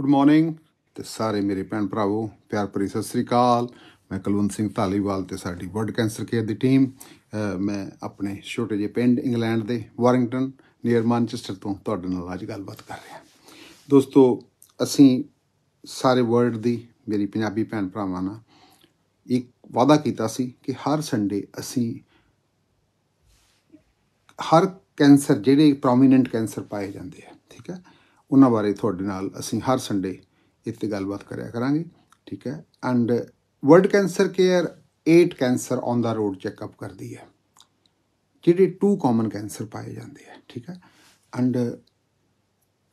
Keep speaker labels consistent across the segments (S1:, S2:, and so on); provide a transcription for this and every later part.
S1: good morning ਤੇ ਸਾਰੇ ਮੇਰੇ ਭੈਣ ਭਰਾਵੋ ਪਿਆਰ ਭਰੀ ਸਤਿ ਸ੍ਰੀ ਅਕਾਲ ਮੈਂ ਕਲਵੰਤ ਸਿੰਘ ਢਾਲੀਵਾਲ ਤੇ ਸਾਡੀ ਵਰਲਡ ਕੈਂਸਰ ਕੇਅਰ ਦੀ ਟੀਮ ਮੈਂ ਆਪਣੇ ਛੋਟੇ ਜਿਹੇ ਪਿੰਡ ਇੰਗਲੈਂਡ ਦੇ ਵਾਰਿੰਗਟਨ ਨੀਅਰ ਮਾਂਚੈਸਟਰ ਤੋਂ ਤੁਹਾਡੇ ਨਾਲ ਅੱਜ ਗੱਲਬਾਤ ਕਰ ਰਿਹਾ ਦੋਸਤੋ ਅਸੀਂ ਸਾਰੇ ਵਰਲਡ ਦੀ ਮੇਰੀ ਪੰਜਾਬੀ ਭੈਣ ਭਰਾਵਾਂ ਨਾਲ ਇੱਕ ਵਾਅਦਾ ਕੀਤਾ ਸੀ ਕਿ ਹਰ ਸੰਡੇ ਅਸੀਂ ਹਰ ਕੈਂਸਰ ਜਿਹੜੇ ਪ੍ਰੋਮੀਨੈਂਟ ਕੈਂਸਰ ਪਾਏ ਜਾਂਦੇ ਆ ਠੀਕ ਹੈ ਉਹਨਾਂ ਬਾਰੇ ਤੁਹਾਡੇ ਨਾਲ ਅਸੀਂ ਹਰ ਸੰਡੇ ਇੱਥੇ ਗੱਲਬਾਤ ਕਰਿਆ ਕਰਾਂਗੇ ਠੀਕ ਹੈ and world cancer care 8 cancer on the road checkup ਕਰਦੀ ਹੈ ਜਿਹੜੇ 2 ਕਾਮਨ ਕੈਂਸਰ ਪਾਏ ਜਾਂਦੇ ਆ ਠੀਕ ਹੈ ਐਂਡ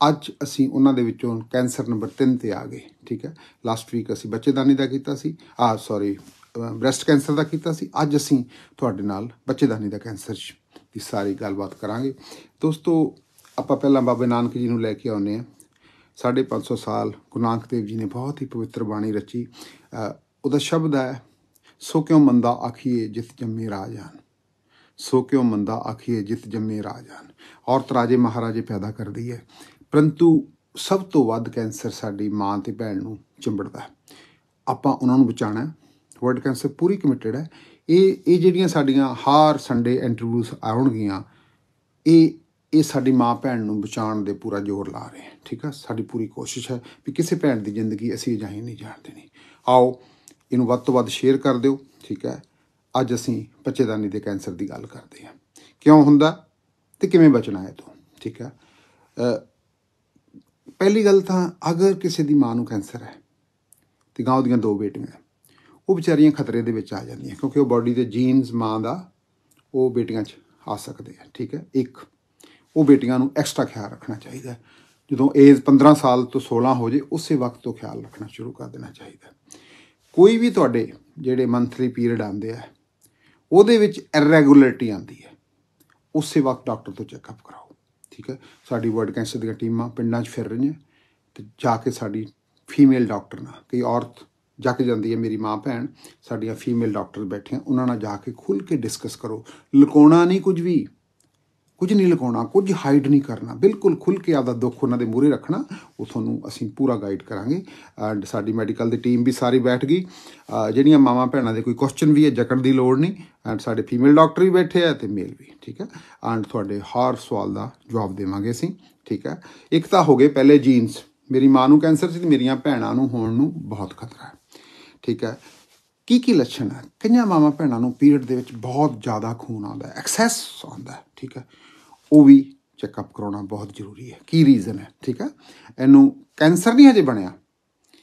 S1: ਅੱਜ ਅਸੀਂ ਉਹਨਾਂ ਦੇ ਵਿੱਚੋਂ ਕੈਂਸਰ ਨੰਬਰ 3 ਤੇ ਆ ਗਏ ਠੀਕ ਹੈ ਲਾਸਟ ਵੀਕ ਅਸੀਂ ਬੱਚੇਦਾਨੀ ਦਾ ਕੀਤਾ ਸੀ ਆ ਸੌਰੀ ਬ੍ਰੈਸਟ ਕੈਂਸਰ ਦਾ ਕੀਤਾ ਸੀ ਅੱਜ ਅਸੀਂ ਤੁਹਾਡੇ ਨਾਲ ਬੱਚੇਦਾਨੀ ਦਾ ਕੈਂਸਰ ਦੀ ਸਾਰੀ ਗੱਲਬਾਤ ਕਰਾਂਗੇ ਦੋਸਤੋ ਆਪਾਂ ਪਹਿਲਾਂ ਬਾਬੇ ਨਾਨਕ ਜੀ ਨੂੰ ਲੈ ਕੇ ਆਉਨੇ ਆ 550 ਸਾਲ ਗੁਰੂ ਨਾਨਕ ਦੇਵ ਜੀ ਨੇ ਬਹੁਤ ਹੀ ਪਵਿੱਤਰ ਬਾਣੀ ਰਚੀ ਉਹਦਾ ਸ਼ਬਦ ਹੈ ਸੋ ਕਿਉ ਮੰਦਾ ਆਖੀਏ ਜਿਤ ਜੰਮੇ ਰਾਜਾਨ ਸੋ ਕਿਉ ਮੰਦਾ ਆਖੀਏ ਜਿਤ ਜੰਮੇ ਰਾਜਾਨ ਔਰਤ ਰਾਜੇ ਮਹਾਰਾਜੇ ਪੈਦਾ ਕਰਦੀ ਹੈ ਪਰੰਤੂ ਸਭ ਤੋਂ ਵੱਧ ਕੈਂਸਰ ਸਾਡੀ ਮਾਂ ਤੇ ਭੈਣ ਨੂੰ ਚਿੰਬੜਦਾ ਹੈ ਆਪਾਂ ਉਹਨਾਂ ਨੂੰ ਬਚਾਣਾ ਵਰਲਡ ਕੈਂਸਰ ਪੂਰੀ ਕਮਿਟਡ ਹੈ ਇਹ ਇਹ ਜਿਹੜੀਆਂ ਸਾਡੀਆਂ ਹਾਰ ਸੰਡੇ ਇੰਟਰਵਿਊਸ ਆਉਣਗੀਆਂ ਇਹ ਇਹ ਸਾਡੀ ਮਾਂ ਭੈਣ ਨੂੰ ਬਚਾਉਣ ਦੇ ਪੂਰਾ ਜ਼ੋਰ ਲਾ ਰਹੇ ਹਾਂ ਠੀਕ ਆ ਸਾਡੀ ਪੂਰੀ ਕੋਸ਼ਿਸ਼ ਹੈ ਵੀ ਕਿਸੇ ਭੈਣ ਦੀ ਜ਼ਿੰਦਗੀ ਅਸੀਂ ਅਜਾਈ ਨਹੀਂ ਜਾਣ ਦੇਣੀ ਆਓ ਇਹਨੂੰ ਵੱਧ ਤੋਂ ਵੱਧ ਸ਼ੇਅਰ ਕਰ ਦਿਓ ਠੀਕ ਹੈ ਅੱਜ ਅਸੀਂ ਬੱਚੇਦਾਨੀ ਦੇ ਕੈਂਸਰ ਦੀ ਗੱਲ ਕਰਦੇ ਹਾਂ ਕਿਉਂ ਹੁੰਦਾ ਤੇ ਕਿਵੇਂ ਬਚਣਾ ਹੈ ਤੋਂ ਠੀਕ ਹੈ ਪਹਿਲੀ ਗੱਲ ਤਾਂ ਅਗਰ ਕਿਸੇ ਦੀ ਮਾਂ ਨੂੰ ਕੈਂਸਰ ਹੈ ਤੇ ਗਾਂ ਦੀਆਂ ਦੋ ਬੇਟੀਆਂ ਉਹ ਵਿਚਾਰੀਆਂ ਖਤਰੇ ਦੇ ਵਿੱਚ ਆ ਜਾਂਦੀਆਂ ਕਿਉਂਕਿ ਉਹ ਬਾਡੀ ਦੇ ਜੀਨਸ ਮਾਂ ਦਾ ਉਹ ਬੇਟੀਆਂ 'ਚ ਆ ਸਕਦੇ ਆ ਠੀਕ ਹੈ ਇੱਕ ਉਹ ਬੇਟੀਆਂ ਨੂੰ ਐਕਸਟਰਾ ਖਿਆਲ ਰੱਖਣਾ ਚਾਹੀਦਾ ਜਦੋਂ ਏਜ 15 ਸਾਲ ਤੋਂ 16 ਹੋ ਜੇ ਉਸੇ ਵਕਤ ਤੋਂ ਖਿਆਲ ਰੱਖਣਾ ਸ਼ੁਰੂ ਕਰ ਦੇਣਾ ਚਾਹੀਦਾ ਕੋਈ ਵੀ ਤੁਹਾਡੇ ਜਿਹੜੇ ਮੰਥਲੀ ਪੀਰੀਅਡ ਆਉਂਦੇ ਆ ਉਹਦੇ ਵਿੱਚ ਇਰੈਗੂਲਰਿਟੀ ਆਉਂਦੀ ਹੈ ਉਸੇ ਵਕਤ ਡਾਕਟਰ ਤੋਂ ਚੈੱਕਅਪ ਕਰਾਓ ਠੀਕ ਹੈ ਸਾਡੀ ਵਰਡ ਕੈਂਸਰ ਦੀਆਂ ਟੀਮਾਂ ਪਿੰਡਾਂ 'ਚ ਫਿਰ ਰਹੀਆਂ ਤੇ ਜਾ ਕੇ ਸਾਡੀ ਫੀਮੇਲ ਡਾਕਟਰ ਨਾਲ ਕਈ ਔਰਤ ਜਾ ਕੇ ਜਾਂਦੀ ਹੈ ਮੇਰੀ ਮਾਂ ਭੈਣ ਸਾਡੀਆਂ ਫੀਮੇਲ ਡਾਕਟਰ ਬੈਠੀਆਂ ਉਹਨਾਂ ਨਾਲ ਜਾ ਕੇ ਖੁੱਲ ਕੇ ਡਿਸਕਸ ਕਰੋ ਲੁਕਾਉਣਾ ਨਹੀਂ ਕੁਝ ਵੀ ਕੁਝ ਨਹੀਂ ਲਗਾਉਣਾ ਕੁਝ ਹਾਈਡ ਨਹੀਂ ਕਰਨਾ ਬਿਲਕੁਲ ਖੁੱਲ ਕੇ ਆਪਦਾ ਦੁੱਖ ਉਹਨਾਂ ਦੇ ਮੂਹਰੇ ਰੱਖਣਾ ਉਹ ਤੁਹਾਨੂੰ ਅਸੀਂ ਪੂਰਾ ਗਾਈਡ ਕਰਾਂਗੇ ਐਂਡ ਸਾਡੀ ਮੈਡੀਕਲ ਦੀ ਟੀਮ ਵੀ ਸਾਰੀ ਬੈਠ ਗਈ ਜਿਹੜੀਆਂ ਮਾਵਾ ਭੈਣਾਂ ਦੇ ਕੋਈ ਕੁਐਸਚਨ ਵੀ ਹੈ ਜਕੜ ਦੀ ਲੋੜ ਨਹੀਂ ਐਂਡ ਸਾਡੇ ਫੀਮੇਲ ਡਾਕਟਰ ਵੀ ਬੈਠੇ ਆ ਤੇ ਮੇਲ ਵੀ ਠੀਕ ਹੈ ਐਂਡ ਤੁਹਾਡੇ ਹਰ ਸਵਾਲ ਦਾ ਜਵਾਬ ਦੇਵਾਂਗੇ ਅਸੀਂ ਠੀਕ ਹੈ ਇੱਕ ਤਾਂ ਹੋ ਗਏ ਪਹਿਲੇ ਜੀਨਸ ਮੇਰੀ ਮਾਂ ਨੂੰ ਕੈਂਸਰ ਸੀ ਤੇ ਮੇਰੀਆਂ ਭੈਣਾਂ ਨੂੰ ਹੋਣ ਨੂੰ ਬਹੁਤ ਖਤਰਾ ਹੈ ਠੀਕ ਹੈ ਕੀ ਕੀ ਲੱਛਣ ਹੈ ਕਈਆਂ ਮਾਵਾ ਭੈਣਾਂ ਨੂੰ ਪੀਰੀਅਡ ਦੇ ਵਿੱਚ ਬਹੁਤ ਜ਼ਿਆਦਾ ਖੂਨ ਆਉਂਦਾ ਹੈ ਐਕਸੈਸ ਆਉਂਦਾ ਹੈ ਠੀਕ ਹੈ ਉਹ ਵੀ ਚੈੱਕਅਪ ਕਰਾਉਣਾ ਬਹੁਤ ਜ਼ਰੂਰੀ ਹੈ ਕੀ ਰੀਜ਼ਨ ਹੈ ਠੀਕ ਹੈ ਇਹਨੂੰ ਕੈਂਸਰ ਨਹੀਂ ਹਜੇ ਬਣਿਆ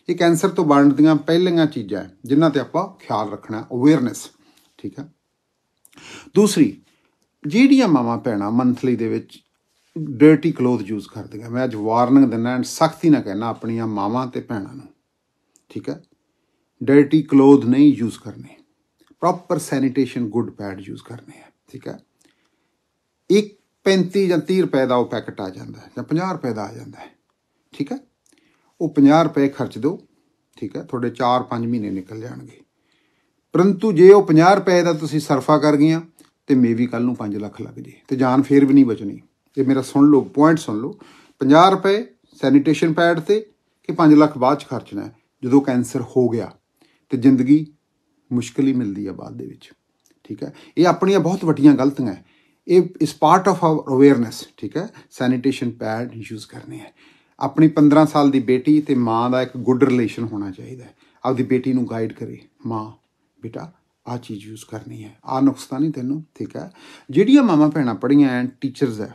S1: ਇਹ ਕੈਂਸਰ ਤੋਂ ਬਣਨ ਦੀਆਂ ਪਹਿਲੀਆਂ ਚੀਜ਼ਾਂ ਹੈ ਜਿਨ੍ਹਾਂ ਤੇ ਆਪਾਂ ਖਿਆਲ ਰੱਖਣਾ ਅਵੇਅਰਨੈਸ ਠੀਕ ਹੈ ਦੂਸਰੀ ਜਿਹੜੀਆਂ ਮਾਵਾ ਭੈਣਾਂ ਮੰਥਲੀ ਦੇ ਵਿੱਚ ਡਰਟੀ ਕਲੋਥ ਯੂਜ਼ ਕਰਦੀਆਂ ਮੈਂ ਅੱਜ ਵਾਰਨਿੰਗ ਦਿੰਨਾ ਐਂਡ ਸਖਤੀ ਨਾਲ ਕਹਿਣਾ ਆਪਣੀਆਂ ਮਾਵਾਂ ਤੇ ਭੈਣਾਂ ਨੂੰ ਠੀਕ ਹੈ ਡਰਟੀ ਕਲੋਥ ਨਹੀਂ ਯੂਜ਼ ਕਰਨੇ proper sanitation good pad use ਕਰਨੇ ਹੈ ਠੀਕ ਹੈ ਇੱਕ 35 ਜਾਂ 30 ਰੁਪਏ ਦਾ ਉਹ ਪੈਕਟ ਆ ਜਾਂਦਾ ਜਾਂ 50 ਰੁਪਏ ਦਾ ਆ ਜਾਂਦਾ ਠੀਕ ਹੈ ਉਹ 50 ਰੁਪਏ ਖਰਚ ਦਿਓ ਠੀਕ ਹੈ ਤੁਹਾਡੇ 4-5 ਮਹੀਨੇ ਨਿਕਲ ਜਾਣਗੇ ਪਰੰਤੂ ਜੇ ਉਹ 50 ਰੁਪਏ ਦਾ ਤੁਸੀਂ ਸਰਫਾ ਕਰ ਗਈਆਂ ਤੇ ਮੇ ਵੀ ਕੱਲ ਨੂੰ 5 ਲੱਖ ਲੱਗ ਜੇ ਤੇ ਜਾਨ ਫੇਰ ਵੀ ਨਹੀਂ ਬਚਣੀ ਇਹ ਮੇਰਾ ਸੁਣ ਲਓ ਪੁਆਇੰਟ ਸੁਣ ਲਓ 50 ਰੁਪਏ ਸੈਨੀਟੇਸ਼ਨ ਪੈਡ ਤੇ ਕਿ 5 ਲੱਖ ਬਾਅਦ ਚ ਖਰਚਣਾ ਜਦੋਂ ਕੈਂਸਰ ਹੋ ਗਿਆ ਤੇ ਜ਼ਿੰਦਗੀ ਮੁਸ਼ਕਲ ਹੀ ਮਿਲਦੀ ਆ ਬਾਅਦ ਦੇ ਵਿੱਚ ਠੀਕ ਹੈ ਇਹ ਆਪਣੀਆਂ ਬਹੁਤ ਵੱਡੀਆਂ ਗਲਤੀਆਂ ਹੈ ਇਹ ਇਸ ਪਾਰਟ ਆਫ आवर ਅਵੇਅਰਨੈਸ ਠੀਕ ਹੈ ਸੈਨੀਟੇਸ਼ਨ ਪੈਡ ਯੂਜ਼ ਕਰਨੇ ਆ ਆਪਣੀ 15 ਸਾਲ ਦੀ ਬੇਟੀ ਤੇ ਮਾਂ ਦਾ ਇੱਕ ਗੁੱਡ ਰਿਲੇਸ਼ਨ ਹੋਣਾ ਚਾਹੀਦਾ ਹੈ ਆਪਦੀ ਬੇਟੀ ਨੂੰ ਗਾਈਡ ਕਰੇ ਮਾਂ ਬੇਟਾ ਆ ਚੀਜ਼ ਯੂਜ਼ ਕਰਨੀ ਹੈ ਆ ਨੁਕਸਾਨ ਨਹੀਂ ਤੈਨੂੰ ਠੀਕ ਹੈ ਜਿਹੜੀਆਂ ਮਾਮਾ ਭੈਣਾ ਪੜੀਆਂ ਐ ਟੀਚਰਸ ਐ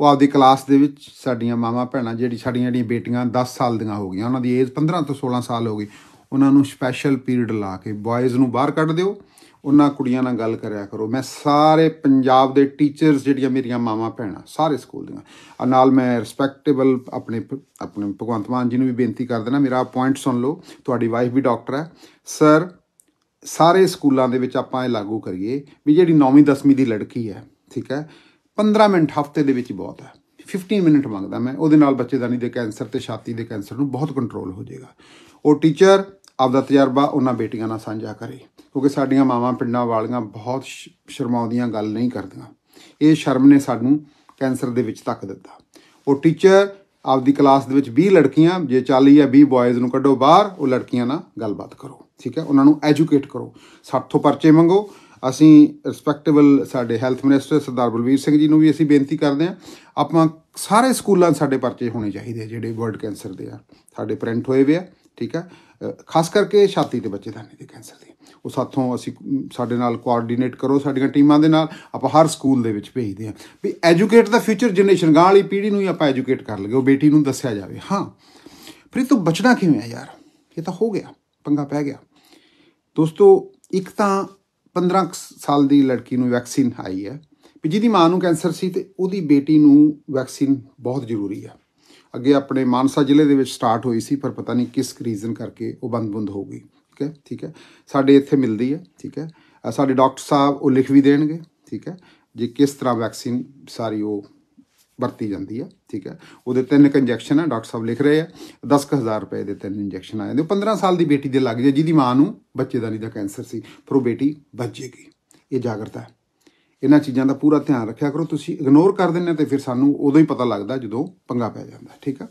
S1: ਉਹ ਆਪਦੀ ਕਲਾਸ ਦੇ ਵਿੱਚ ਸਾਡੀਆਂ ਮਾਮਾ ਭੈਣਾ ਜਿਹੜੀ ਸਾਡੀਆਂ ਜਿਹੜੀਆਂ ਬੇਟੀਆਂ 10 ਸਾਲ ਦੀਆਂ ਹੋ ਗਈਆਂ ਉਹਨਾਂ ਦੀ ਏਜ 15 ਤੋਂ 16 ਸਾਲ ਹੋ ਗਈ ਉਹਨਾਂ ਨੂੰ ਸਪੈਸ਼ਲ ਪੀਰੀਅਡ ਲਾ ਕੇ ਬॉयਜ਼ ਨੂੰ ਬਾਹਰ ਕੱਢ ਦਿਓ ਉਹਨਾਂ ਕੁੜੀਆਂ ਨਾਲ ਗੱਲ ਕਰਿਆ ਕਰੋ ਮੈਂ ਸਾਰੇ ਪੰਜਾਬ ਦੇ ਟੀਚਰਸ ਜਿਹੜੀਆਂ ਮੇਰੀਆਂ ਮਾਵਾ ਭੈਣਾਂ ਸਾਰੇ ਸਕੂਲ ਦੀਆਂ ਆ ਨਾਲ ਮੈਂ ਰਿਸਪੈਕਟੇਬਲ ਆਪਣੇ ਆਪਣੇ ਭਗਵੰਤ ਮਾਨ ਜੀ ਨੂੰ ਵੀ ਬੇਨਤੀ ਕਰ ਦੇਣਾ ਮੇਰਾ ਪੁਆਇੰਟ ਸੁਣ ਲਓ ਤੁਹਾਡੀ ਵਾਈਫ ਵੀ ਡਾਕਟਰ ਹੈ ਸਰ ਸਾਰੇ ਸਕੂਲਾਂ ਦੇ ਵਿੱਚ ਆਪਾਂ ਇਹ ਲਾਗੂ ਕਰੀਏ ਵੀ ਜਿਹੜੀ 9ਵੀਂ 10ਵੀਂ ਦੀ ਲੜਕੀ ਹੈ ਠੀਕ ਹੈ 15 ਮਿੰਟ ਹਫਤੇ ਦੇ ਵਿੱਚ ਬਹੁਤ ਹੈ 15 ਮਿੰਟ ਮੰਗਦਾ ਮੈਂ ਉਹਦੇ ਨਾਲ ਬੱਚੇਦਾਨੀ ਦੇ ਕੈਂਸਰ ਤੇ ਛਾਤੀ ਦੇ ਕੈਂਸਰ ਨੂੰ ਬਹੁਤ ਕੰਟਰੋਲ ਹੋ ਜਾਏਗਾ ਉਹ ਟੀਚਰ ਆਪਦਾ ਤਜਰਬਾ ਉਹਨਾਂ ਬੇਟੀਆਂ ਨਾਲ ਸਾਂਝਾ ਕਰੇ ਕਿਉਂਕਿ ਸਾਡੀਆਂ ਮਾਵਾਂ ਪਿੰਡਾਂ ਵਾਲੀਆਂ ਬਹੁਤ ਸ਼ਰਮਾਉਂਦੀਆਂ ਗੱਲ ਨਹੀਂ ਕਰਦੀਆਂ ਇਹ ਸ਼ਰਮ ਨੇ ਸਾਨੂੰ ਕੈਂਸਰ ਦੇ ਵਿੱਚ ਤੱਕ ਦਿੱਤਾ ਉਹ ਟੀਚਰ ਆਪਦੀ ਕਲਾਸ ਦੇ ਵਿੱਚ 20 ਲੜਕੀਆਂ ਜੇ 40 ਜਾਂ 20 ਬॉयਜ਼ ਨੂੰ ਕੱਢੋ ਬਾਹਰ ਉਹ ਲੜਕੀਆਂ ਨਾਲ ਗੱਲਬਾਤ ਕਰੋ ਠੀਕ ਹੈ ਉਹਨਾਂ ਨੂੰ ਐਜੂਕੇਟ ਕਰੋ ਸਾਥੋਂ ਪਰਚੇ ਮੰਗੋ ਅਸੀਂ ਰਿਸਪੈਕਟੇਬਲ ਸਾਡੇ ਹੈਲਥ ਮਿਨਿਸਟਰ ਸਰਦਾਰ ਬਲਵੀਰ ਸਿੰਘ ਜੀ ਨੂੰ ਵੀ ਅਸੀਂ ਬੇਨਤੀ ਕਰਦੇ ਹਾਂ ਆਪਾਂ ਸਾਰੇ ਸਕੂਲਾਂ ਸਾਡੇ ਪਰਚੇ ਹੋਣੇ ਚਾਹੀਦੇ ਜਿਹੜੇ ਵਰਲਡ ਕੈਂਸਰ ਦੇ ਆ ਸਾਡੇ ਪ੍ਰਿੰਟ ਹੋਏ ਵੇ ਆ ਠੀਕ ਹੈ ਖਾਸ ਕਰਕੇ ਛਾਤੀ ਦੇ ਬੱਚੇ ਬੱਚੇਦਾਨੀ ਦੇ ਕੈਂਸਰ ਦੀ ਉਹ ਸਾਥੋਂ ਅਸੀਂ ਸਾਡੇ ਨਾਲ ਕੋਆਰਡੀਨੇਟ ਕਰੋ ਸਾਡੀਆਂ ਟੀਮਾਂ ਦੇ ਨਾਲ ਆਪਾਂ ਹਰ ਸਕੂਲ ਦੇ ਵਿੱਚ ਭੇਜਦੇ ਆ ਵੀ ਐਜੂਕੇਟ ਦਾ ਫਿਊਚਰ ਜਨਰੇਸ਼ਨ ਗਾਂ ਵਾਲੀ ਪੀੜ੍ਹੀ ਨੂੰ ਹੀ ਆਪਾਂ ਐਜੂਕੇਟ ਕਰ ਲਗੇ ਉਹ ਬੇਟੀ ਨੂੰ ਦੱਸਿਆ ਜਾਵੇ ਹਾਂ ਫਿਰ ਤੋਂ ਬਚਣਾ ਕਿਵੇਂ ਆ ਯਾਰ ਇਹ ਤਾਂ ਹੋ ਗਿਆ ਪੰਗਾ ਪੈ ਗਿਆ ਦੋਸਤੋ ਇੱਕ ਤਾਂ 15 ਸਾਲ ਦੀ ਲੜਕੀ ਨੂੰ ਵੈਕਸੀਨ ਆਈ ਹੈ ਵੀ ਜਿਹਦੀ ਮਾਂ ਨੂੰ ਕੈਂਸਰ ਸੀ ਤੇ ਉਹਦੀ ਬੇਟੀ ਨੂੰ ਵੈਕਸੀਨ ਬਹੁਤ ਜ਼ਰੂਰੀ ਹੈ ਅੱਗੇ ਆਪਣੇ ਮਾਨਸਾ ਜ਼ਿਲ੍ਹੇ ਦੇ ਵਿੱਚ ਸਟਾਰਟ ਹੋਈ ਸੀ ਪਰ ਪਤਾ ਨਹੀਂ ਕਿਸ ਰੀਜ਼ਨ ਕਰਕੇ ਉਹ ਬੰਦ-ਬੰਦ ਹੋ ਗਈ ਠੀਕ ਹੈ ਠੀਕ ਹੈ ਸਾਡੇ ਇੱਥੇ ਮਿਲਦੀ ਹੈ ਠੀਕ ਹੈ ਸਾਡੇ ਡਾਕਟਰ ਸਾਹਿਬ ਉਹ ਲਿਖ ਵੀ ਦੇਣਗੇ ਠੀਕ ਹੈ ਜੇ ਕਿਸ ਤਰ੍ਹਾਂ ਵੈਕਸੀਨ ਸਾਰੀ ਉਹ ਵਰਤੀ ਜਾਂਦੀ ਹੈ ਠੀਕ ਹੈ ਉਹਦੇ ਤਿੰਨ ਇੰਜੈਕਸ਼ਨ ਹੈ ਡਾਕਟਰ ਸਾਹਿਬ ਲਿਖ ਰਹੇ ਆ 10000 ਰੁਪਏ ਦੇ ਤਿੰਨ ਇੰਜੈਕਸ਼ਨ ਆ ਜਾਂਦੇ 15 ਸਾਲ ਦੀ ਬੇਟੀ ਦੇ ਲੱਗ ਜੇ ਜਿਹਦੀ ਮਾਂ ਨੂੰ ਬੱਚੇਦਾਨੀ ਦਾ ਕੈਂਸਰ ਸੀ ਪਰ ਉਹ ਬੇਟੀ ਬਚ ਜੇਗੀ ਇਹ ਜਾਗਰਤਾ ਹੈ ਇਹਨਾਂ ਚੀਜ਼ਾਂ ਦਾ ਪੂਰਾ ਧਿਆਨ ਰੱਖਿਆ ਕਰੋ ਤੁਸੀਂ ਇਗਨੋਰ ਕਰ ਦਿੰਦੇ ਤੇ ਫਿਰ ਸਾਨੂੰ ਉਦੋਂ ਹੀ ਪਤਾ ਲੱਗਦਾ ਜਦੋਂ ਪੰਗਾ ਪੈ ਜਾਂਦਾ ਠੀਕ ਆ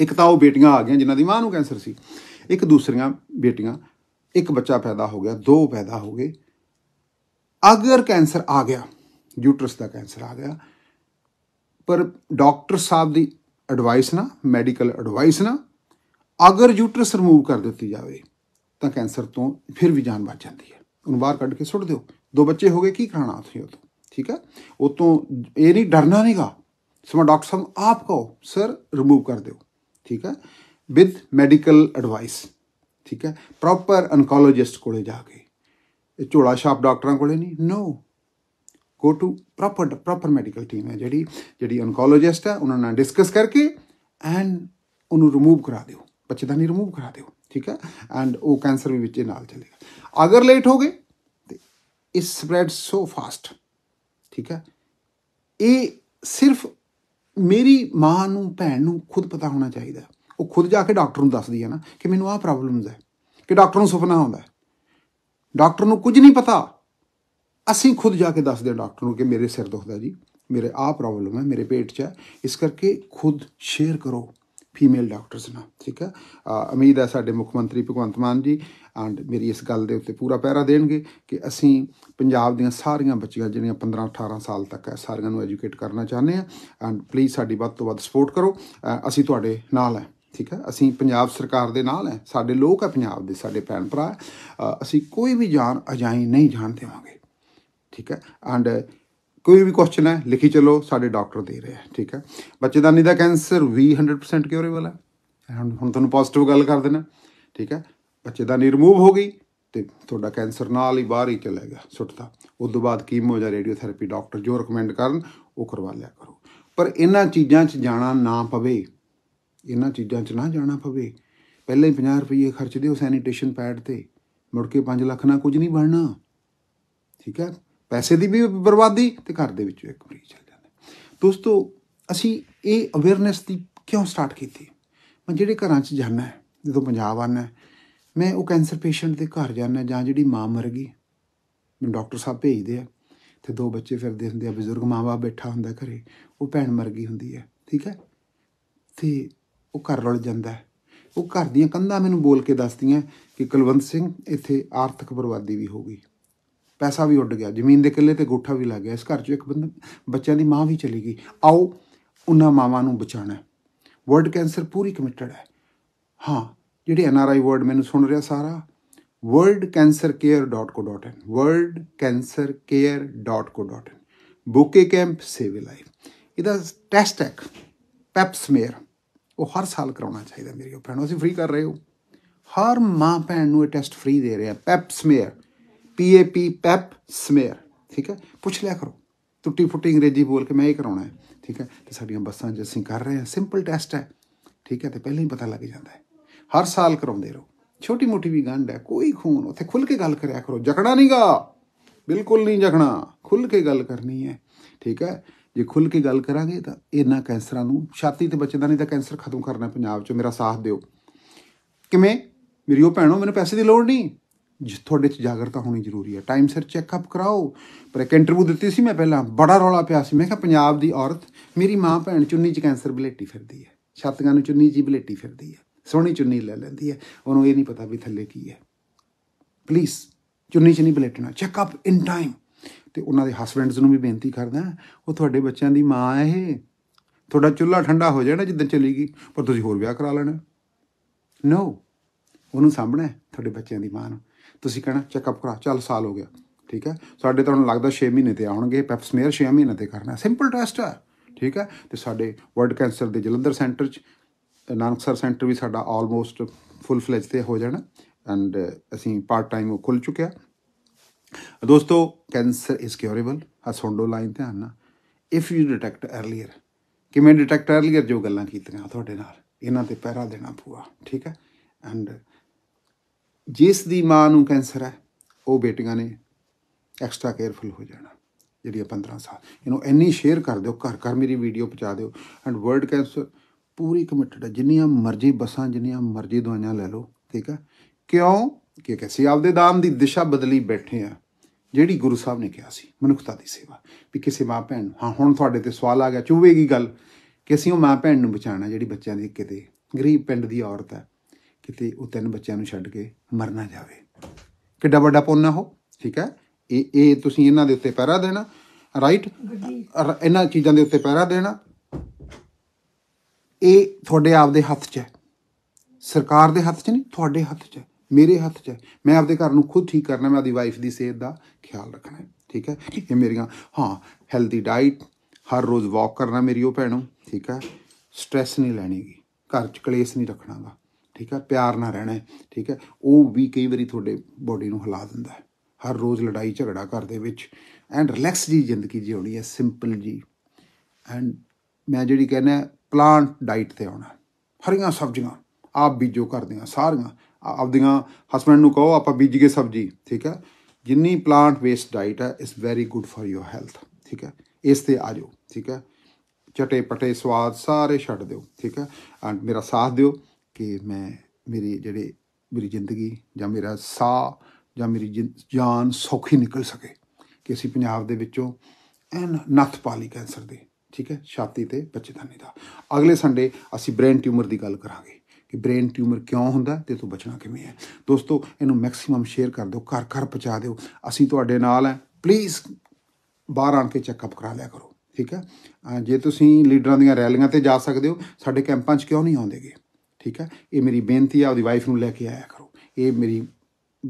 S1: ਇੱਕ ਤਾਂ ਉਹ ਬੇਟੀਆਂ ਆ ਗਈਆਂ ਜਿਨ੍ਹਾਂ ਦੀ ਮਾਂ ਨੂੰ ਕੈਂਸਰ ਸੀ ਇੱਕ ਦੂਸਰੀਆਂ ਬੇਟੀਆਂ ਇੱਕ ਬੱਚਾ ਪੈਦਾ ਹੋ ਗਿਆ ਦੋ ਪੈਦਾ ਹੋ ਗਏ ਅਗਰ ਕੈਂਸਰ ਆ ਗਿਆ ਯੂਟਰਸ ਦਾ ਕੈਂਸਰ ਆ ਗਿਆ ਪਰ ਡਾਕਟਰ ਸਾਹਿਬ ਦੀ ਐਡਵਾਈਸ ਨਾ ਮੈਡੀਕਲ ਐਡਵਾਈਸ ਨਾ ਅਗਰ ਯੂਟਰਸ ਰਿਮੂਵ ਕਰ ਦਿੱਤੀ ਜਾਵੇ ਤਾਂ ਕੈਂਸਰ ਤੋਂ ਫਿਰ ਵੀ ਜਾਨ ਬਚ ਜਾਂਦੀ ਹੈ ਉਹਨੂੰ ਬਾਹਰ ਕੱਢ ਕੇ ਸੁੱਟ ਦਿਓ ਦੋ ਬੱਚੇ ਹੋ ਗਏ ਕੀ ਖਾਣਾ ਉੱਥੇ ਉਹ ਠੀਕ ਹੈ ਉਹ ਤੋਂ ਇਹ ਨਹੀਂ ਡਰਨਾ ਨਹੀਂਗਾ ਸਮਾ ਡਾਕਟਰ ਸਾਹਿਬ ਆਪ ਕਹੋ ਸਰ ਰਿਮੂਵ ਕਰ ਦਿਓ ਠੀਕ ਹੈ ਵਿਦ ਮੈਡੀਕਲ ਐਡਵਾਈਸ ਠੀਕ ਹੈ ਪ੍ਰੋਪਰ ਅਨਕੋਲੋਜਿਸਟ ਕੋਲੇ ਜਾ ਕੇ ਇਹ ਝੋਲਾ ਛਾਪ ਡਾਕਟਰਾਂ ਕੋਲੇ ਨਹੀਂ no go to proper proper medical team ਹੈ ਜਿਹੜੀ ਜਿਹੜੀ ਅਨਕੋਲੋਜਿਸਟ ਹੈ ਉਹਨਾਂ ਨਾਲ ਡਿਸਕਸ ਕਰਕੇ ਐਂਡ ਉਹਨੂੰ ਰਿਮੂਵ ਕਰਾ ਦਿਓ ਬੱਚੇ ਦਾ ਨਹੀਂ ਰਿਮੂਵ ਕਰਾ ਦਿਓ ਠੀਕ ਹੈ ਐਂਡ ਉਹ ਕੈਂਸਰ ਵੀ ਵਿੱਚੇ ਨਾਲ ਚਲੇਗਾ ਅਗਰ ਲੇਟ ਹੋ ਗਏ ਇਸ ਸਪਰੈਡ ਸੋ ਫਾਸਟ ਠੀਕ ਹੈ ਇਹ ਸਿਰਫ ਮੇਰੀ ਮਾਂ ਨੂੰ ਭੈਣ ਨੂੰ ਖੁਦ ਪਤਾ ਹੋਣਾ ਚਾਹੀਦਾ ਉਹ ਖੁਦ ਜਾ ਕੇ ਡਾਕਟਰ ਨੂੰ ਦੱਸਦੀ ਹੈ ਨਾ ਕਿ ਮੈਨੂੰ ਆਹ ਪ੍ਰੋਬਲਮਸ ਹੈ ਕਿ ਡਾਕਟਰ ਨੂੰ ਸੁਪਨਾ ਆਉਂਦਾ ਡਾਕਟਰ ਨੂੰ ਕੁਝ ਨਹੀਂ ਪਤਾ ਅਸੀਂ ਖੁਦ ਜਾ ਕੇ ਦੱਸਦੇ ਹਾਂ ਡਾਕਟਰ ਨੂੰ ਕਿ ਮੇਰੇ ਸਿਰ ਦੁਖਦਾ ਜੀ ਮੇਰੇ ਆਹ ਪ੍ਰੋਬਲਮ ਹੈ ਮੇਰੇ ਪੇਟ 'ਚ ਹੈ ਇਸ ਕਰਕੇ ਖੁਦ ਸ਼ੇਅਰ ਕਰੋ ਫੀਮੇਲ ਡਾਕਟਰਸ ਨਾਲ ਠੀਕ ਹੈ ਉਮੀਦ ਹੈ ਸਾਡੇ ਮੁੱਖ ਮੰਤਰੀ ਭਗਵੰਤ ਮਾਨ ਜੀ ਐਂਡ ਮੇਰੀ ਇਸ ਗੱਲ ਦੇ ਉੱਤੇ ਪੂਰਾ ਪਹਿਰਾ ਦੇਣਗੇ ਕਿ ਅਸੀਂ ਪੰਜਾਬ ਦੀਆਂ ਸਾਰੀਆਂ ਬੱਚੀਆਂ ਜਿਹੜੀਆਂ 15 18 ਸਾਲ ਤੱਕ ਹੈ ਸਾਰੀਆਂ ਨੂੰ ਐਜੂਕੇਟ ਕਰਨਾ ਚਾਹੁੰਦੇ ਆ ਐਂਡ ਪਲੀਜ਼ ਸਾਡੀ ਵੱਧ ਤੋਂ ਵੱਧ ਸਪੋਰਟ ਕਰੋ ਅਸੀਂ ਤੁਹਾਡੇ ਨਾਲ ਹੈ ਠੀਕ ਹੈ ਅਸੀਂ ਪੰਜਾਬ ਸਰਕਾਰ ਦੇ ਨਾਲ ਹੈ ਸਾਡੇ ਲੋਕ ਹੈ ਪੰਜਾਬ ਦੇ ਸਾਡੇ ਭੈਣ ਭਰਾ ਅਸੀਂ ਕੋਈ ਵੀ ਜਾਨ ਅਜਾਈ ਨਹੀਂ ਜਾਣ ਦੇਵਾਂਗੇ ਠੀਕ ਹੈ ਐਂਡ ਕੋਈ ਵੀ ਕੁਐਸਚਨ ਹੈ ਲਿਖੀ ਚਲੋ ਸਾਡੇ ਡਾਕਟਰ ਦੇ ਰਹੇ ਠੀਕ ਹੈ ਬੱਚੇਦਾਨੀ ਦਾ ਕੈਂਸਰ ਵੀ 100% ਕਿਉਰੇਬਲ ਹੈ ਹੁਣ ਹੁਣ ਤੁਹਾਨੂੰ ਪੋਜ਼ਿਟਿਵ ਗੱਲ ਕਰ ਦੇਣਾ ਠੀਕ ਹੈ ਬੱਚੇਦਾਨੀ ਰਿਮੂਵ ਹੋ ਗਈ ਤੇ ਤੁਹਾਡਾ ਕੈਂਸਰ ਨਾਲ ਹੀ ਬਾਹਰ ਹੀ ਚਲੇ ਗਿਆ ਸੁੱਟਦਾ ਉਸ ਤੋਂ ਬਾਅਦ ਕੀਮੋ ਜਾਂ ਰੇਡੀਓਥੈਰੇਪੀ ਡਾਕਟਰ ਜੋ ਰეკਮੈਂਡ ਕਰਨ ਉਹ ਕਰਵਾ ਲਿਆ ਕਰੋ ਪਰ ਇਹਨਾਂ ਚੀਜ਼ਾਂ 'ਚ ਜਾਣਾ ਨਾ ਪਵੇ ਇਹਨਾਂ ਚੀਜ਼ਾਂ 'ਚ ਨਾ ਜਾਣਾ ਪਵੇ ਪਹਿਲਾਂ ਹੀ 50 ਰੁਪਏ ਖਰਚ ਦਿਓ ਸੈਨੀਟੇਸ਼ਨ ਪੈਡ ਤੇ ਮੁੜ ਕੇ 5 ਲੱਖ ਨਾਲ ਕੁਝ ਨਹੀਂ ਬਣਨਾ ਠੀਕ ਹੈ ਪੈਸੇ ਦੀ ਵੀ ਬਰਬਾਦੀ ਤੇ ਘਰ ਦੇ ਵਿੱਚੋਂ ਇੱਕ ਮਰੀਜ਼ ਚੱਲ ਜਾਂਦਾ ਦੋਸਤੋ ਅਸੀਂ ਇਹ ਅਵੇਅਰਨੈਸ ਦੀ ਕਿਉਂ ਸਟਾਰਟ ਕੀਤੀ ਮੈਂ ਜਿਹੜੇ ਘਰਾਂ 'ਚ ਜਾਂਦਾ ਜਦੋਂ ਪੰਜਾਬ ਆਣਾ ਮੈਂ ਉਹ ਕੈਂਸਰ ਪੇਸ਼ੈਂਟ ਦੇ ਘਰ ਜਾਂਦਾ ਜਾਂ ਜਿਹੜੀ ਮਾਂ ਮਰ ਗਈ ਮੈਨੂੰ ਡਾਕਟਰ ਸਾਹਿਬ ਭੇਜਦੇ ਆ ਤੇ ਦੋ ਬੱਚੇ ਫਿਰਦੇ ਹੁੰਦੇ ਆ ਬਜ਼ੁਰਗ ਮਾਵਾ ਬੈਠਾ ਹੁੰਦਾ ਘਰੇ ਉਹ ਭੈਣ ਮਰ ਗਈ ਹੁੰਦੀ ਹੈ ਠੀਕ ਹੈ ਤੇ ਉਹ ਘਰ ਰੁੱਲ ਜਾਂਦਾ ਉਹ ਘਰ ਦੀਆਂ ਕੰਧਾਂ ਮੈਨੂੰ ਬੋਲ ਕੇ ਦੱਸਦੀਆਂ ਕਿ ਕੁਲਵੰਤ ਸਿੰਘ ਇੱਥੇ ਆਰਥਿਕ ਬਰਬਾਦੀ ਵੀ ਹੋ ਗਈ ਪੈਸਾ ਵੀ ਉੱਡ ਗਿਆ ਜ਼ਮੀਨ ਦੇ ਕਿੱਲੇ ਤੇ ਗੋਠਾ ਵੀ ਲੱਗ ਗਿਆ ਇਸ ਘਰ 'ਚ ਇੱਕ ਬੰਦਾ ਬੱਚਿਆਂ ਦੀ ਮਾਂ ਵੀ ਚਲੀ ਗਈ ਆਓ ਉਹਨਾਂ ਮਾਵਾਂ ਨੂੰ ਬਚਾਣਾ ਵਰਡ ਕੈਂਸਰ ਪੂਰੀ ਕਮਿਟਡ ਹੈ ਹਾਂ ਜਿਹੜੇ ਐਨ ਆਰ ਆਈ ਵਰਡ ਮੈਨੂੰ ਸੁਣ ਰਿਹਾ ਸਾਰਾ worldcancercare.co.in worldcancercare.co.in book a camp save life ਇਹਦਾ ਟੈਸਟ ਹੈ ਪੈਪਸਮੀਅਰ ਉਹ ਹਰ ਸਾਲ ਕਰਾਉਣਾ ਚਾਹੀਦਾ ਮੇਰੀ ਭੈਣੋ ਅਸੀਂ ਫ੍ਰੀ ਕਰ ਰਹੇ ਹੋ ਹਰ ਮਾਂ ਭੈਣ ਨੂੰ ਇਹ ਟੈਸਟ ਫ੍ਰੀ ਦੇ ਰਿਹਾ ਪੈਪਸਮੇਅਰ ਪੀਏਪੀ ਪੈਪ ਸਮੇਅਰ ਠੀਕ ਹੈ ਪੁੱਛ ਲਿਆ ਕਰੋ ਟੁੱਟੀ ਫੁੱਟੀ ਅੰਗਰੇਜ਼ੀ ਬੋਲ ਕੇ ਮੈਂ ਇਹ ਕਰਾਉਣਾ ਹੈ ਠੀਕ ਹੈ ਤੇ ਸਾਡੀਆਂ ਬੱਸਾਂ 'ਚ ਅਸੀਂ ਕਰ ਰਹੇ ਹਾਂ ਸਿੰਪਲ ਟੈਸਟ ਹੈ ਠੀਕ ਹੈ ਤੇ ਪਹਿਲਾਂ ਹੀ ਪਤਾ ਲੱਗ ਜਾਂਦਾ ਹੈ ਹਰ ਸਾਲ ਕਰਾਉਂਦੇ ਰਹੋ ਛੋਟੀ ਮੋਟੀ ਵੀ ਗੰਢ ਹੈ ਕੋਈ ਖੂਨ ਉੱਥੇ ਖੁੱਲ ਕੇ ਗੱਲ ਕਰਿਆ ਕਰੋ ਜਕਣਾ ਨਹੀਂਗਾ ਬਿਲਕੁਲ ਨਹੀਂ ਜਕਣਾ ਖੁੱਲ ਕੇ ਗੱਲ ਕਰਨੀ ਹੈ ਠੀਕ ਹੈ ਜੇ ਖੁੱਲ ਕੇ ਗੱਲ ਕਰਾਂਗੇ ਤਾਂ ਇਹਨਾਂ ਕੈਂਸਰਾਂ ਨੂੰ ਛਾਤੀ ਤੇ ਬੱਚੇ ਦਾ ਕੈਂਸਰ ਖਤਮ ਕਰਨਾ ਪੰਜਾਬ 'ਚ ਮੇਰਾ ਸਾਥ ਦਿਓ ਕਿਵੇਂ ਮੇਰੀ ਉਹ ਭੈਣੋ ਮੈਨੂੰ ਪੈਸੇ ਦੀ ਲੋੜ ਨਹੀਂ ਤੁਹਾਡੇ ਚ ਜਾਗਰਤਾ ਹੋਣੀ ਜ਼ਰੂਰੀ ਹੈ ਟਾਈਮ ਸਿਰ ਚੈੱਕਅਪ ਕਰਾਓ ਪਰ ਇੱਕ ਇੰਟਰਵਿਊ ਦਿੱਤੀ ਸੀ ਮੈਂ ਪਹਿਲਾਂ ਬੜਾ ਰੌਲਾ ਪਿਆ ਸੀ ਮੈਂ ਕਿਹਾ ਪੰਜਾਬ ਦੀ ਔਰਤ ਮੇਰੀ ਮਾਂ ਭੈਣ ਚੁੰਨੀ ਚ ਕੈਂਸਰ ਬਲੇਟੀ ਫਿਰਦੀ ਹੈ ਛੱਤਗਾਂ ਨੂੰ ਚੁੰਨੀ ਜੀ ਬਲੇਟੀ ਫਿਰਦੀ ਹੈ ਸੋਹਣੀ ਚੁੰਨੀ ਲੈ ਲੈਂਦੀ ਹੈ ਉਹਨੂੰ ਇਹ ਨਹੀਂ ਪਤਾ ਵੀ ਥੱਲੇ ਕੀ ਹੈ ਪਲੀਜ਼ ਚੁੰਨੀ ਚ ਨਹੀਂ ਬਲੇਟਣਾ ਚੈੱਕਅਪ ਇਨ ਟਾਈਮ ਤੇ ਉਹਨਾਂ ਦੇ ਹਸਬੰਡਸ ਨੂੰ ਵੀ ਬੇਨਤੀ ਕਰਦਾ ਉਹ ਤੁਹਾਡੇ ਬੱਚਿਆਂ ਦੀ ਮਾਂ ਹੈ ਇਹ ਤੁਹਾਡਾ ਚੁੱਲ੍ਹਾ ਠੰਡਾ ਹੋ ਜਾਣਾ ਜਿੱਦਾਂ ਚਲੀ ਗਈ ਪਰ ਤੁਸੀਂ ਹੋਰ ਵਿਆਹ ਕਰਾ ਲੈਣਾ ਨੋ ਉਹਨੂੰ ਸਾਹਮਣੇ ਤੁਹਾਡੇ ਬੱਚਿਆਂ ਦੀ ਮਾਂ ਨੂੰ ਤੁਸੀਂ ਕਹਿਣਾ ਚੈੱਕਅਪ ਕਰਾ ਚੱਲ ਸਾਲ ਹੋ ਗਿਆ ਠੀਕ ਹੈ ਸਾਡੇ ਤਾਂ ਹੁਣ ਲੱਗਦਾ 6 ਮਹੀਨੇ ਤੇ ਆਉਣਗੇ ਪੈਪ ਸਮੇਅਰ 6 ਮਹੀਨੇ ਤੇ ਕਰਨਾ ਸਿੰਪਲ ਟੈਸਟ ਹੈ ਠੀਕ ਹੈ ਤੇ ਸਾਡੇ ਵਰਲਡ ਕੈਂਸਰ ਦੇ ਜਲੰਧਰ ਸੈਂਟਰ 'ਚ ਨਾਨਕਸਰ ਸੈਂਟਰ ਵੀ ਸਾਡਾ ਆਲਮੋਸਟ ਫੁੱਲ ਫਲੇਜ ਤੇ ਹੋ ਜਾਣਾ ਐਂਡ ਅਸੀਂ ਪਾਰਟ ਟਾਈਮ ਉਹ ਖੁੱਲ ਚੁੱਕਿਆ ਦੋਸਤੋ ਕੈਂਸਰ ਇਜ਼ ਕਿਉਰੇਬਲ ਆ ਸੁਣ ਲਾਈਨ ਧਿਆਨ ਨਾਲ ਇਫ ਯੂ ਡਿਟੈਕਟ अर्ਲੀਅਰ ਕਿਵੇਂ ਡਿਟੈਕਟ ਅਰਲੀਅਰ ਜੋ ਗੱਲਾਂ ਕੀਤੀਆਂ ਤੁਹਾਡੇ ਨਾਲ ਇਹਨਾਂ ਤੇ ਪਹਿਰਾ ਦੇਣਾ ਪੂਆ ਠੀਕ ਹੈ ਐਂਡ ਜਿਸ ਦੀ ਮਾਂ ਨੂੰ ਕੈਂਸਰ ਹੈ ਉਹ ਬੇਟੀਆਂ ਨੇ ਐਕਸਟਰਾ ਕੇਅਰਫੁਲ ਹੋ ਜਾਣਾ ਜਿਹੜੀ 15 ਸਾਲ ਇਹਨੂੰ ਇੰਨੀ ਸ਼ੇਅਰ ਕਰ ਦਿਓ ਘਰ ਘਰ ਮੇਰੀ ਵੀਡੀਓ ਪਹੁੰਚਾ ਦਿਓ ਐਂਡ ਵਰਲਡ ਕੈਂਸਰ ਪੂਰੀ ਕਮਿਟਡ ਹੈ ਜਿੰਨੀਆਂ ਮਰਜ਼ੀ ਬਸਾਂ ਜਿੰਨੀਆਂ ਮਰਜ਼ੀ ਦਵਾਈਆਂ ਲੈ ਲਓ ਠੀਕ ਹੈ ਕਿਉਂ ਕਿ ਕਿਸੇ ਆਪਦੇ ਦਾਮ ਦੀ ਦਿਸ਼ਾ ਬਦਲੀ ਬੈਠੇ ਆ ਜਿਹੜੀ ਗੁਰੂ ਸਾਹਿਬ ਨੇ ਕਿਹਾ ਸੀ ਮਨੁੱਖਤਾ ਦੀ ਸੇਵਾ ਵੀ ਕਿਸੇ ਮਾਂ ਭੈਣ ਨੂੰ ਹਾਂ ਹੁਣ ਤੁਹਾਡੇ ਤੇ ਸਵਾਲ ਆ ਗਿਆ ਚੁਵੇਗੀ ਗੱਲ ਕਿ ਅਸੀਂ ਉਹ ਮਾਂ ਭੈਣ ਨੂੰ ਬਚਾਣਾ ਜਿਹੜੀ ਬੱਚਿਆਂ ਦੀ ਕਿਤੇ ਗਰੀਬ ਪਿੰਡ ਦੀ ਔਰਤ ਹੈ ਕਿਤੇ ਉਹ ਤਿੰਨ ਬੱਚਿਆਂ ਨੂੰ ਛੱਡ ਕੇ ਮਰ ਨਾ ਜਾਵੇ ਕਿੱਡਾ ਵੱਡਾ ਪੁੰਨ ਹੋ ਠੀਕ ਹੈ ਇਹ ਇਹ ਤੁਸੀਂ ਇਹਨਾਂ ਦੇ ਉੱਤੇ ਪਹਿਰਾ ਦੇਣਾ ਰਾਈਟ ਇਹਨਾਂ ਚੀਜ਼ਾਂ ਦੇ ਉੱਤੇ ਪਹਿਰਾ ਦੇਣਾ ਇਹ ਤੁਹਾਡੇ ਆਪ ਦੇ ਹੱਥ 'ਚ ਹੈ ਸਰਕਾਰ ਦੇ ਹੱਥ 'ਚ ਨਹੀਂ ਤੁਹਾਡੇ ਹੱਥ 'ਚ ਹੈ ਮੇਰੇ ਹੱਥ 'ਚ ਹੈ ਮੈਂ ਆਪਦੇ ਘਰ ਨੂੰ ਖੁਦ ਠੀਕ ਕਰਨਾ ਮੈਂ ਆਪਦੀ ਵਾਈਫ ਦੀ ਸਿਹਤ ਦਾ ਖਿਆਲ ਰੱਖਣਾ ਹੈ ਠੀਕ ਹੈ ਇਹ ਮੇਰੀਆਂ ਹਾਂ ਹੈਲਦੀ ਡਾਈਟ ਹਰ ਰੋਜ਼ ਵਾਕ ਕਰਨਾ ਮੇਰੀ ਉਹ ਭੈਣੋ ਠੀਕ ਹੈ ਸਟ्रेस ਨਹੀਂ ਲੈਣੀਗੀ ਘਰ 'ਚ ਕਲੇਸ਼ ਨਹੀਂ ਰੱਖਣਾਗਾ ਠੀਕ ਹੈ ਪਿਆਰ ਨਾਲ ਰਹਿਣਾ ਠੀਕ ਹੈ ਉਹ ਵੀ ਕਈ ਵਾਰੀ ਤੁਹਾਡੇ ਬੋਡੀ ਨੂੰ ਹਿਲਾ ਦਿੰਦਾ ਹੈ ਹਰ ਰੋਜ਼ ਲੜਾਈ ਝਗੜਾ ਘਰ ਦੇ ਵਿੱਚ ਐਂਡ ਰਿਲੈਕਸ ਜੀ ਜ਼ਿੰਦਗੀ ਜਿਉਣੀ ਹੈ ਸਿੰਪਲ ਜੀ ਐਂਡ ਮੈਂ ਜਿਹੜੀ ਕਹਿੰਦਾ ਪਲਾਂਟ ਡਾਈਟ ਤੇ ਆਉਣਾ ਹਰੀਆਂ ਸਬਜ਼ੀਆਂ ਆਪ ਬੀਜੋ ਆ ਸਾਰੀਆਂ ਆਪਦੀਆਂ ਹਸਬੰਡ ਨੂੰ ਕਹੋ ਆਪਾਂ ਬੀਜ ਕੇ ਸਬਜ਼ੀ ਠੀਕ ਹੈ ਜਿੰਨੀ ਪਲਾਂਟ ਬੇਸਡ ਡਾਈਟ ਹੈ is very good for your health ਠੀਕ ਹੈ ਇਸ ਤੇ ਆ ਜਾਓ ਠੀਕ ਹੈ ਚਟੇ ਪਟੇ ਸਵਾਦ ਸਾਰੇ ਛੱਡ ਦਿਓ ਠੀਕ ਹੈ ਐਂਡ ਮੇਰਾ ਸਾਥ ਦਿਓ ਕਿ ਮੈਂ ਮੇਰੀ ਜਿਹੜੇ ਮੇਰੀ ਜ਼ਿੰਦਗੀ ਜਾਂ ਮੇਰਾ ਸਾਹ ਜਾਂ ਮੇਰੀ ਜਾਨ ਸੌਖੀ ਨਿਕਲ ਸਕੇ ਕਿ ਅਸੀਂ ਪੰਜਾਬ ਦੇ ਵਿੱਚੋਂ ਐਨ ਨੱਥ ਪਾਲੀ ਕੈਂਸਰ ਦੇ ਠੀਕ ਹੈ ਛਾਤੀ ਤੇ ਬੱਚੇਦਾਨੀ ਦਾ ਅਗਲੇ ਸੰਡੇ ਅਸੀਂ ਬ੍ਰੇਨ ਟਿਊਮਰ ਦੀ ਗੱਲ ਕਰਾਂਗੇ ਕਿ ਬ੍ਰੇਨ ਟਿਊਮਰ ਕਿਉਂ ਹੁੰਦਾ ਤੇ ਤੋਂ ਬਚਣਾ ਕਿਵੇਂ ਹੈ ਦੋਸਤੋ ਇਹਨੂੰ ਮੈਕਸਿਮਮ ਸ਼ੇਅਰ ਕਰ ਦਿਓ ਘਰ ਘਰ ਪਹੁੰਚਾ ਦਿਓ ਅਸੀਂ ਤੁਹਾਡੇ ਨਾਲ ਹਾਂ ਪਲੀਜ਼ ਬਾਹਰ ਆਣ ਕੇ ਚੈੱਕਅਪ ਕਰਾ ਲਿਆ ਕਰੋ ਠੀਕ ਹੈ ਜੇ ਤੁਸੀਂ ਲੀਡਰਾਂ ਦੀਆਂ ਰੈਲੀਆਂ ਤੇ ਜਾ ਸਕਦੇ ਹੋ ਸਾਡੇ ਕੈਂਪਾਂ 'ਚ ਕਿਉਂ ਨਹੀਂ ਆਉਂਦੇਗੇ ਠੀਕ ਹੈ ਇਹ ਮੇਰੀ ਬੇਨਤੀ ਆ ਉਹਦੀ ਵਾਈਫ ਨੂੰ ਲੈ ਕੇ ਆਇਆ ਕਰੋ ਇਹ ਮੇਰੀ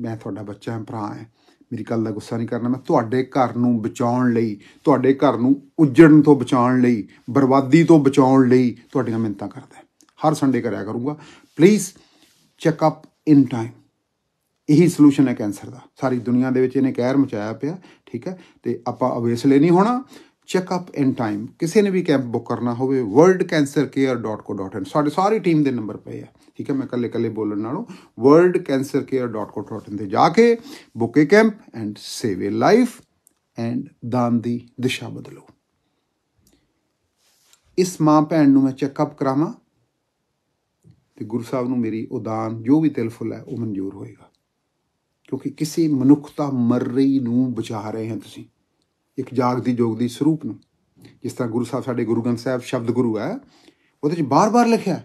S1: ਮੈਂ ਤੁਹਾਡਾ ਬੱਚਾ ਹਾਂ ਭਰਾ ਹਾਂ ਮੇਰੀ ਕੱਲ ਦਾ ਗੁੱਸਾ ਨਹੀਂ ਕਰਨਾ ਮੈਂ ਤੁਹਾਡੇ ਘਰ ਨੂੰ ਬਚਾਉਣ ਲਈ ਤੁਹਾਡੇ ਘਰ ਨੂੰ ਉਜੜਨ ਤੋਂ ਬਚਾਉਣ ਲਈ ਬਰਬਾਦੀ ਤੋਂ ਬਚਾਉਣ ਲਈ ਤੁਹਾਡੀਆਂ ਮਿੰਤਾ ਕਰਦਾ ਹਰ ਸੰਡੇ ਕਰਿਆ ਕਰੂੰਗਾ please check up in time ਇਹੀ ਸੋਲੂਸ਼ਨ ਹੈ ਕੈਂਸਰ ਦਾ ਸਾਰੀ ਦੁਨੀਆ ਦੇ ਵਿੱਚ ਇਹਨੇ ਕਹਿਰ ਮਚਾਇਆ ਪਿਆ ਠੀਕ ਹੈ ਤੇ ਆਪਾਂ ਅਵੇਸਲੇ ਨਹੀਂ ਹੋਣਾ ਚੈੱਕਅਪ ਇਨ ਟਾਈਮ ਕਿਸੇ ਨੇ ਵੀ ਕੈਂਪ ਬੁੱਕ ਕਰਨਾ ਹੋਵੇ worldcancercare.co.in ਸਾਡੇ ਸਾਰੀ ਟੀਮ ਦੇ ਨੰਬਰ ਪਏ ਆ ਠੀਕ ਹੈ ਮੈਂ ਕੱਲੇ ਕੱਲੇ ਬੋਲਣ ਨਾਲੋਂ worldcancercare.co.in ਤੇ ਜਾ ਕੇ book a camp and save a life and ਦਾਨ ਦੀ ਦਿਸ਼ਾ ਬਦਲੋ ਇਸ ਮਾਂ ਭੈਣ ਨੂੰ ਮੈਂ ਚੈੱਕਅਪ ਕਰਾਵਾਂ ਤੇ ਗੁਰੂ ਸਾਹਿਬ ਨੂੰ ਮੇਰੀ ਉਹ ਦਾਨ ਜੋ ਵੀ ਤਿਲਫੁਲ ਹੈ ਉਹ ਮਨਜ਼ੂਰ ਹੋਏਗਾ ਕਿਉਂਕਿ ਕਿਸੇ ਮਨੁੱਖਤਾ ਮਰ ਰਹੀ ਨੂੰ ਬਚਾ ਰਹੇ ਹਾਂ ਤੁਸੀਂ ਇੱਕ ਜਾਗਦੀ ਜੋਗਦੀ ਸਰੂਪ ਨੂੰ ਜਿਸ ਤਰ੍ਹਾਂ ਗੁਰੂ ਸਾਹਿਬ ਸਾਡੇ ਗੁਰੂ ਗ੍ਰੰਥ ਸਾਹਿਬ ਸ਼ਬਦ ਗੁਰੂ ਹੈ ਉਹਦੇ ਵਿੱਚ ਬਾਰ-ਬਾਰ ਲਿਖਿਆ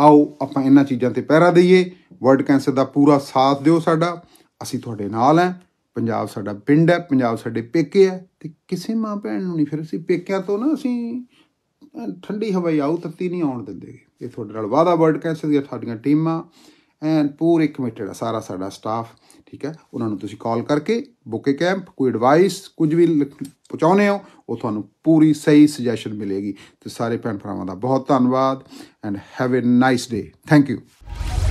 S1: ਆਓ ਆਪਾਂ ਇਹਨਾਂ ਚੀਜ਼ਾਂ ਤੇ ਪਹਿਰਾ ਦਈਏ ਵਰਡ ਕੈਂਸਰ ਦਾ ਪੂਰਾ ਸਾਥ ਦਿਓ ਸਾਡਾ ਅਸੀਂ ਤੁਹਾਡੇ ਨਾਲ ਹਾਂ ਪੰਜਾਬ ਸਾਡਾ ਪਿੰਡ ਹੈ ਪੰਜਾਬ ਸਾਡੇ ਪੇਕੇ ਹੈ ਤੇ ਕਿਸੇ ਮਾਂ ਭੈਣ ਨੂੰ ਨਹੀਂ ਫਿਰ ਅਸੀਂ ਪੇਕਿਆਂ ਤੋਂ ਨਾ ਅਸੀਂ ਠੰਡੀ ਹਵਾ ਆਉ ਤੱਤੀ ਨਹੀਂ ਆਉਣ ਦਿੰਦੇ ਇਹ ਤੁਹਾਡੇ ਨਾਲ ਵਾਦਾ ਵਰਡ ਕੈਂਸਰ ਦੀਆਂ ਸਾਡੀਆਂ ਟੀਮਾਂ ਐਂਡ ਪੂਰੇ ਕਮਿਟਡ ਆ ਸਾਰਾ ਸਾਡਾ ਸਟਾਫ ਠੀਕ ਹੈ ਉਹਨਾਂ ਨੂੰ ਤੁਸੀਂ ਕਾਲ ਕਰਕੇ ਬੁਕੇ ਕੈਂਪ ਕੋਈ ਐਡਵਾਈਸ ਕੁਝ ਵੀ ਪਹੁੰਚਾਉਨੇ ਹੋ ਉਹ ਤੁਹਾਨੂੰ ਪੂਰੀ ਸਹੀ ਸੁਜੈਸ਼ਨ ਮਿਲੇਗੀ ਤੇ ਸਾਰੇ ਭੈਣ ਭਰਾਵਾਂ ਦਾ ਬਹੁਤ ਧੰਨਵਾਦ and have a nice day thank you